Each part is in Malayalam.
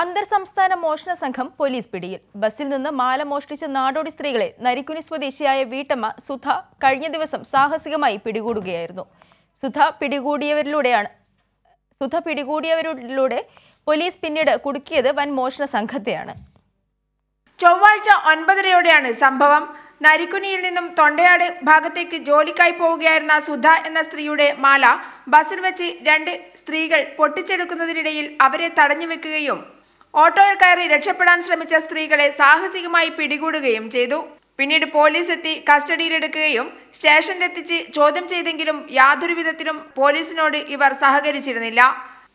അന്തർ സംസ്ഥാന മോഷണ സംഘം പോലീസ് പിടിയിൽ ബസ്സിൽ നിന്ന് മാല മോഷ്ടിച്ച നാടോടി സ്ത്രീകളെ നരിക്കുനി സ്വദേശിയായ വീട്ടമ്മ സുധ കഴിഞ്ഞ ദിവസം സാഹസികമായി പിടികൂടുകയായിരുന്നു സുധ പിടികൂടിയവരിലൂടെയാണ് സുധ പിടികൂടിയവരിലൂടെ പോലീസ് പിന്നീട് കുടുക്കിയത് വൻ മോഷണ സംഘത്തെയാണ് ചൊവ്വാഴ്ച ഒൻപതരയോടെയാണ് സംഭവം നരിക്കുനിയിൽ നിന്നും തൊണ്ടയാട് ഭാഗത്തേക്ക് ജോലിക്കായി പോവുകയായിരുന്ന സുധ എന്ന സ്ത്രീയുടെ മാല ബസ്സിൽ വെച്ച് രണ്ട് സ്ത്രീകൾ പൊട്ടിച്ചെടുക്കുന്നതിനിടയിൽ അവരെ തടഞ്ഞു വെക്കുകയും ഓട്ടോയിൽ കയറി രക്ഷപ്പെടാൻ ശ്രമിച്ച സ്ത്രീകളെ സാഹസികമായി പിടികൂടുകയും ചെയ്തു പിന്നീട് പോലീസ് എത്തി കസ്റ്റഡിയിലെടുക്കുകയും സ്റ്റേഷനിലെത്തിച്ച് ചോദ്യം ചെയ്തെങ്കിലും യാതൊരു വിധത്തിലും പോലീസിനോട് ഇവർ സഹകരിച്ചിരുന്നില്ല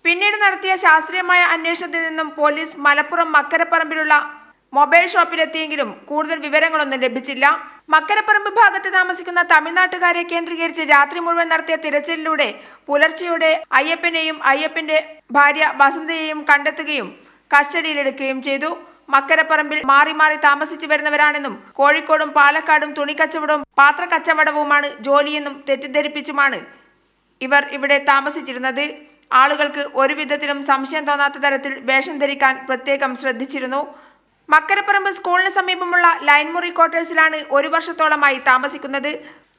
പിന്നീട് നടത്തിയ ശാസ്ത്രീയമായ അന്വേഷണത്തിൽ നിന്നും പോലീസ് മലപ്പുറം മക്കരപ്പറമ്പിലുള്ള മൊബൈൽ ഷോപ്പിലെത്തിയെങ്കിലും കൂടുതൽ വിവരങ്ങളൊന്നും ലഭിച്ചില്ല മക്കരപ്പറമ്പ് ഭാഗത്ത് താമസിക്കുന്ന തമിഴ്നാട്ടുകാരെ കേന്ദ്രീകരിച്ച് രാത്രി മുഴുവൻ നടത്തിയ തിരച്ചിലിലൂടെ പുലർച്ചെയോടെ അയ്യപ്പനെയും അയ്യപ്പന്റെ ഭാര്യ വസന്തയെയും കണ്ടെത്തുകയും കസ്റ്റഡിയിലെടുക്കുകയും ചെയ്തു മക്കരപ്പറമ്പിൽ മാറി മാറി താമസിച്ചു വരുന്നവരാണെന്നും കോഴിക്കോടും പാലക്കാടും തുണിക്കച്ചവടവും പാത്രക്കച്ചവടവുമാണ് ജോലിയെന്നും തെറ്റിദ്ധരിപ്പിച്ചുമാണ് ഇവർ ഇവിടെ താമസിച്ചിരുന്നത് ആളുകൾക്ക് ഒരുവിധത്തിലും സംശയം തോന്നാത്ത തരത്തിൽ വേഷം ധരിക്കാൻ പ്രത്യേകം ശ്രദ്ധിച്ചിരുന്നു മക്കരപ്പറമ്പ് സ്കൂളിന് സമീപമുള്ള ലൈൻമുറി ക്വാർട്ടേഴ്സിലാണ് ഒരു വർഷത്തോളമായി താമസിക്കുന്നത്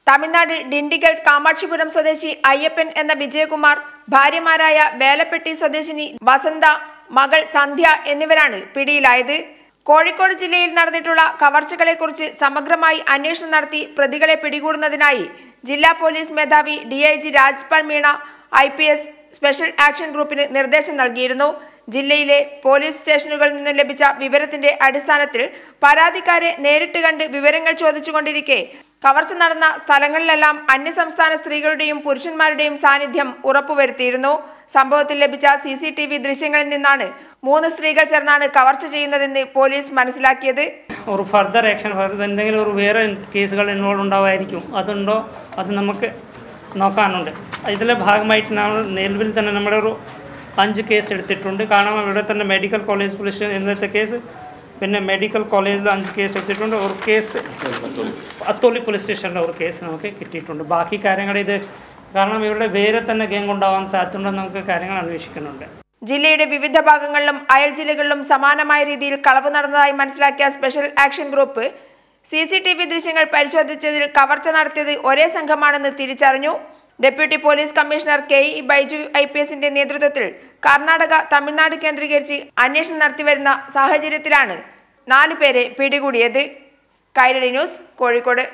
തമിഴ്നാട് ഡിണ്ടിഗൽ കാമാക്ഷിപുരം സ്വദേശി അയ്യപ്പൻ എന്ന വിജയകുമാർ ഭാര്യമാരായ വേലപ്പെട്ടി സ്വദേശിനി വസന്ത മകൾ സന്ധ്യ എന്നിവരാണ് പിടിയിലായത് കോഴിക്കോട് ജില്ലയിൽ നടന്നിട്ടുള്ള കവർച്ചകളെക്കുറിച്ച് സമഗ്രമായി അന്വേഷണം നടത്തി പ്രതികളെ പിടികൂടുന്നതിനായി ജില്ലാ പോലീസ് മേധാവി D I G Rajpal Meena I P S special action ഗ്രൂപ്പിന് നിർദ്ദേശം നൽകിയിരുന്നു ജില്ലയിലെ പോലീസ് സ്റ്റേഷനുകളിൽ നിന്ന് ലഭിച്ച വിവരത്തിന്റെ അടിസ്ഥാനത്തിൽ പരാതിക്കാരെ നേരിട്ട് കണ്ട് വിവരങ്ങൾ ചോദിച്ചുകൊണ്ടിരിക്കെ കവർച്ച നടന്ന സ്ഥലങ്ങളിലെല്ലാം അന്യസംസ്ഥാന സ്ത്രീകളുടെയും പുരുഷന്മാരുടെയും സാന്നിധ്യം ഉറപ്പുവരുത്തിയിരുന്നു സംഭവത്തിൽ ലഭിച്ച സി സി ടി വി ദൃശ്യങ്ങളിൽ നിന്നാണ് മൂന്ന് സ്ത്രീകൾ ചേർന്നാണ് കവർച്ച ചെയ്യുന്നതെന്ന് പോലീസ് മനസ്സിലാക്കിയത് ഒരു ഫർദർ ആക്ഷൻ ഫർദർ എന്തെങ്കിലും ഒരു വേറെ കേസുകൾ ഇൻവോൾവ് ഉണ്ടാവുമായിരിക്കും അതുണ്ടോ അത് നമുക്ക് നോക്കാനുണ്ട് ഇതിലെ ഭാഗമായിട്ട് നമ്മൾ നിലവിൽ തന്നെ നമ്മുടെ ഒരു അഞ്ച് കേസ് എടുത്തിട്ടുണ്ട് കാരണം ഇവിടെ തന്നെ മെഡിക്കൽ കോളേജ് പോലീസ് എന്നിവത്തെ കേസ് പിന്നെ മെഡിക്കൽ കോളേജിൽ അഞ്ച് കേസ് എടുത്തിട്ടുണ്ട് ഒരു കേസ് അത്തോലി പോലീസ് സ്റ്റേഷനിലെ ഒരു കേസ് നമുക്ക് കിട്ടിയിട്ടുണ്ട് ബാക്കി കാര്യങ്ങൾ ഇത് കാരണം ഇവരുടെ വേറെ തന്നെ ഗംഗ് ഉണ്ടാവാൻ സാധ്യതയുണ്ടെന്ന് നമുക്ക് കാര്യങ്ങൾ അന്വേഷിക്കുന്നുണ്ട് ജില്ലയുടെ വിവിധ ഭാഗങ്ങളിലും അയൽ ജില്ലകളിലും സമാനമായ രീതിയിൽ കളവ് നടന്നതായി മനസ്സിലാക്കിയ special action group C C T V ദൃശ്യങ്ങൾ പരിശോധിച്ചതിൽ കവർച്ച നടത്തിയത് ഒരേ സംഘമാണെന്ന് തിരിച്ചറിഞ്ഞു deputy police commissioner K E Baiju I P എസിന്റെ നേതൃത്വത്തിൽ കർണാടക തമിഴ്നാട് കേന്ദ്രീകരിച്ച് അന്വേഷണം നടത്തിവരുന്ന സാഹചര്യത്തിലാണ് നാലു പേരെ പിടികൂടിയത് കൈരളി ന്യൂസ് കോഴിക്കോട്